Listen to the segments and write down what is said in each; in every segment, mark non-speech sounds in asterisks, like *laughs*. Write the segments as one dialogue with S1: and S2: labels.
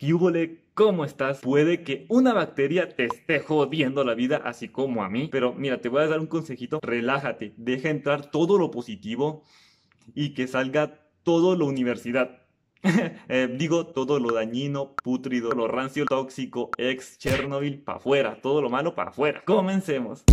S1: le ¿cómo estás? Puede que una bacteria te esté jodiendo la vida, así como a mí. Pero mira, te voy a dar un consejito. Relájate, deja entrar todo lo positivo y que salga todo lo universidad. *laughs* Eh, digo, todo lo dañino, putrido, lo rancio, tóxico, ex Chernobyl, para afuera. Todo lo malo, para afuera. Comencemos.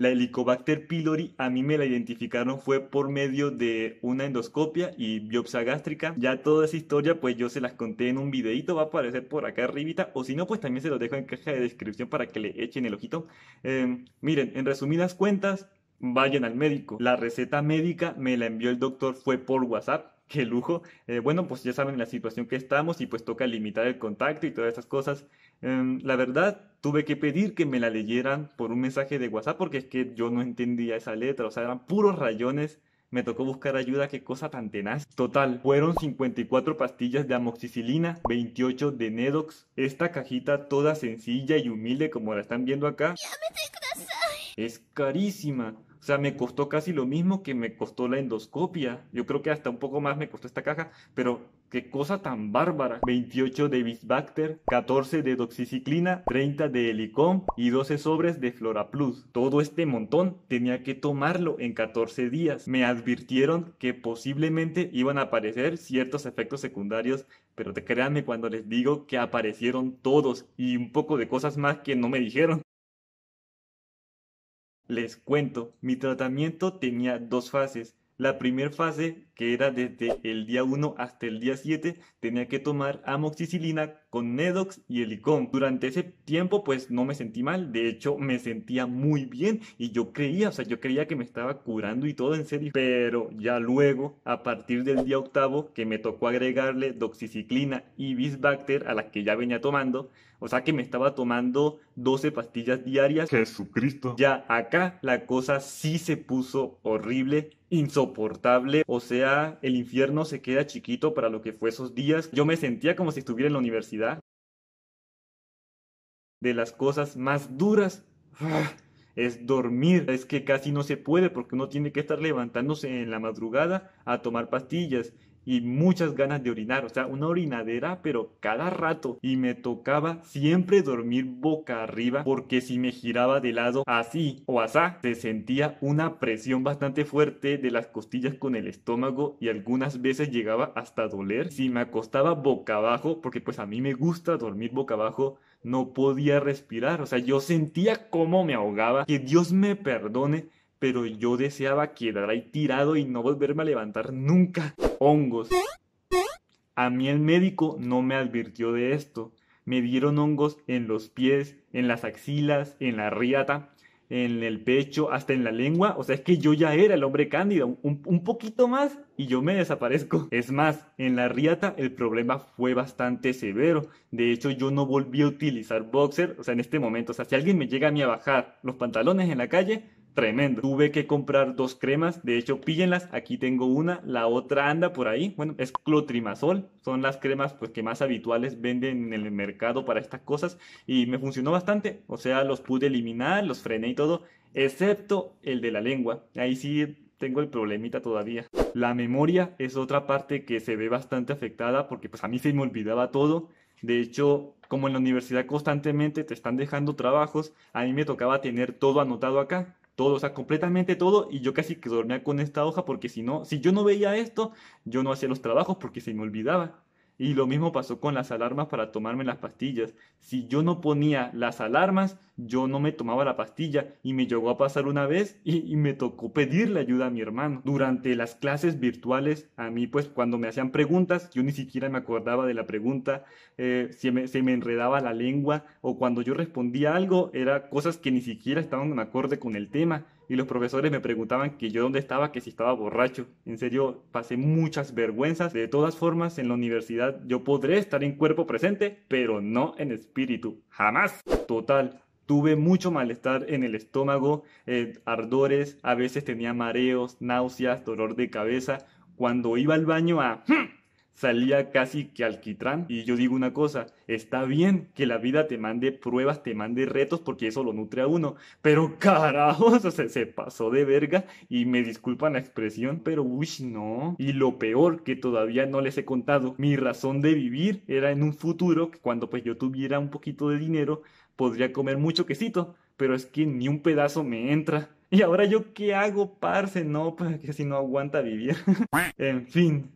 S1: La Helicobacter pylori a mí me la identificaron fue por medio de una endoscopia y biopsia gástrica. Ya toda esa historia pues yo se las conté en un videito, va a aparecer por acá arribita o si no pues también se los dejo en caja de descripción para que le echen el ojito. Em, miren, en resumidas cuentas, vayan al médico. La receta médica me la envió el doctor fue por WhatsApp qué lujo. Eh, bueno, pues ya saben la situación que estamos y pues toca limitar el contacto y todas esas cosas. Em, la verdad, tuve que pedir que me la leyeran por un mensaje de WhatsApp porque es que yo no entendía esa letra, o sea, eran puros rayones. Me tocó buscar ayuda, qué cosa tan tenaz. Total, fueron 54 pastillas de amoxicilina, 28 de Nedox. Esta cajita toda sencilla y humilde como la están viendo acá. Es carísima. O sea, me costó casi lo mismo que me costó la endoscopia. Yo creo que hasta un poco más me costó esta caja, pero qué cosa tan bárbara. 28 de Bisbacter, 14 de doxiciclina, 30 de helicom y 12 sobres de Floraplus. Todo este montón tenía que tomarlo en 14 días. Me advirtieron que posiblemente iban a aparecer ciertos efectos secundarios, pero créanme cuando les digo que aparecieron todos y un poco de cosas más que no me dijeron. Les cuento, mi tratamiento tenía dos fases. La primera fase, que era desde el día 1 hasta el día 7, tenía que tomar amoxicilina con Nedox y helicón. Durante ese tiempo pues no me sentí mal, de hecho me sentía muy bien y yo creía, o sea, yo creía que me estaba curando y todo en serio. Pero ya luego, a partir del día octavo, que me tocó agregarle doxiciclina y bisbacter a las que ya venía tomando, o sea que me estaba tomando 12 pastillas diarias. Jesucristo. Ya acá la cosa sí se puso horrible, insoportable. O sea, el infierno se queda chiquito para lo que fue esos días. Yo me sentía como si estuviera en la universidad. De las cosas más duras. Ah, es dormir. Es que casi no se puede porque uno tiene que estar levantándose en la madrugada a tomar pastillas y muchas ganas de orinar, o sea, una orinadera, pero cada rato. Y me tocaba siempre dormir boca arriba porque si me giraba de lado así o asá, se sentía una presión bastante fuerte de las costillas con el estómago y algunas veces llegaba hasta doler. Si me acostaba boca abajo, porque pues a mí me gusta dormir boca abajo, no podía respirar, o sea, yo sentía como me ahogaba, que Dios me perdone, pero yo deseaba quedar ahí tirado y no volverme a levantar nunca hongos. A mí el médico no me advirtió de esto. Me dieron hongos en los pies, en las axilas, en la riata, en el pecho, hasta en la lengua. O sea, es que yo ya era el hombre cándido. Un, un, poquito más y yo me desaparezco. Es más, en la riata el problema fue bastante severo. De hecho, yo no volví a utilizar boxer. O sea, en este momento. O sea, si alguien me llega a mí a bajar los pantalones en la calle, tremendo. Tuve que comprar dos cremas, de hecho, píllenlas, aquí tengo una, la otra anda por ahí, bueno, es clotrimazol, son las cremas pues que más habituales venden en el mercado para estas cosas y me funcionó bastante, o sea, los pude eliminar, los frené y todo, excepto el de la lengua, ahí sí tengo el problemita todavía. La memoria es otra parte que se ve bastante afectada porque pues a mí se me olvidaba todo. De hecho, como en la universidad constantemente te están dejando trabajos, a mí me tocaba tener todo anotado acá todo, o sea, completamente todo, y yo casi que dormía con esta hoja porque si no, si yo no veía esto, yo no hacía los trabajos porque se me olvidaba. Y lo mismo pasó con las alarmas para tomarme las pastillas. Si yo no ponía las alarmas, yo no me tomaba la pastilla y me llegó a pasar una vez y, me tocó pedirle ayuda a mi hermano. Durante las clases virtuales, a mí pues cuando me hacían preguntas, yo ni siquiera me acordaba de la pregunta, eh, se, me, enredaba la lengua o cuando yo respondía algo, era cosas que ni siquiera estaban en acorde con el tema y los profesores me preguntaban que yo dónde estaba, que si estaba borracho. En serio, pasé muchas vergüenzas. De todas formas, en la universidad yo podré estar en cuerpo presente, pero no en espíritu. Jamás. Total, tuve mucho malestar en el estómago, eh, ardores, a veces tenía mareos, náuseas, dolor de cabeza. Cuando iba al baño a... Hmm", salía casi que alquitrán. Y yo digo una cosa, está bien que la vida te mande pruebas, te mande retos, porque eso lo nutre a uno. Pero carajo *laughs* se pasó de verga y me disculpan la expresión, pero uy, no. Y lo peor que todavía no les he contado, mi razón de vivir era en un futuro, que cuando pues yo tuviera un poquito de dinero, podría comer mucho quesito. Pero es que ni un pedazo me entra. ¿Y ahora yo qué hago, parce? No, pues que si no aguanta vivir. *laughs* en fin.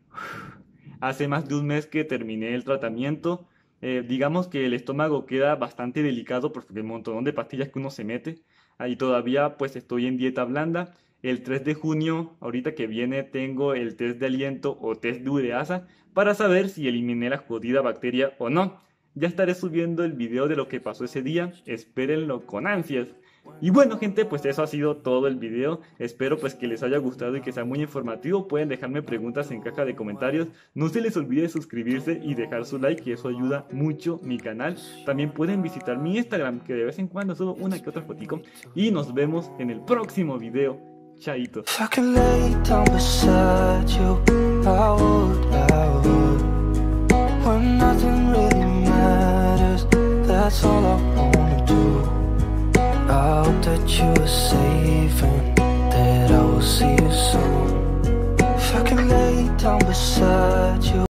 S1: Hace más de un mes que terminé el tratamiento. Eh, digamos que el estómago queda bastante delicado pues, porque el montón de pastillas que uno se mete. Ahí todavía pues estoy en dieta blanda. El 3 de junio, ahorita que viene, tengo el test de aliento o test de ureasa para saber si eliminé la jodida bacteria o no. Ya estaré subiendo el video de lo que pasó ese día, espérenlo con ansias. Y bueno gente, pues eso ha sido todo el video. Espero pues que les haya gustado y que sea muy informativo. Pueden dejarme preguntas en caja de comentarios. No se les olvide suscribirse y dejar su like, que eso ayuda mucho mi canal. También pueden visitar mi Instagram, que de vez en cuando subo una que otra fotico. Y nos vemos en el próximo video. Chaito. that you were saving That I will see you soon If I can lay down beside you